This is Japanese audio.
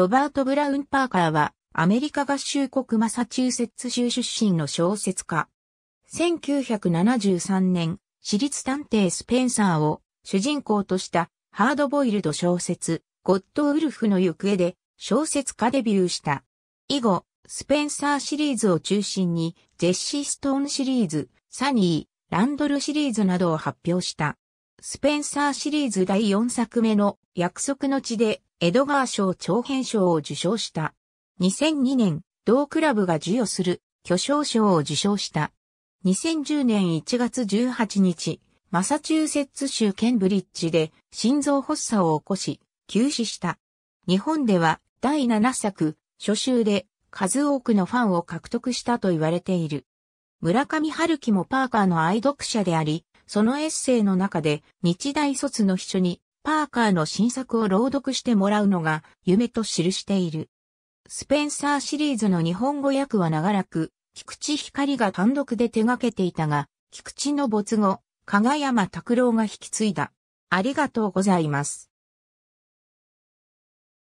ロバート・ブラウン・パーカーは、アメリカ合衆国マサチューセッツ州出身の小説家。1973年、私立探偵スペンサーを主人公としたハードボイルド小説、ゴッド・ウルフの行方で小説家デビューした。以後、スペンサーシリーズを中心に、ジェッシー・ストーンシリーズ、サニー、ランドルシリーズなどを発表した。スペンサーシリーズ第4作目の約束の地でエドガー賞長編賞を受賞した。2002年、同クラブが授与する巨匠賞を受賞した。2010年1月18日、マサチューセッツ州ケンブリッジで心臓発作を起こし、急死した。日本では第7作、初週で数多くのファンを獲得したと言われている。村上春樹もパーカーの愛読者であり、そのエッセイの中で日大卒の秘書にパーカーの新作を朗読してもらうのが夢と記している。スペンサーシリーズの日本語訳は長らく、菊池光が単独で手掛けていたが、菊池の没後、加賀山拓郎が引き継いだ。ありがとうございます。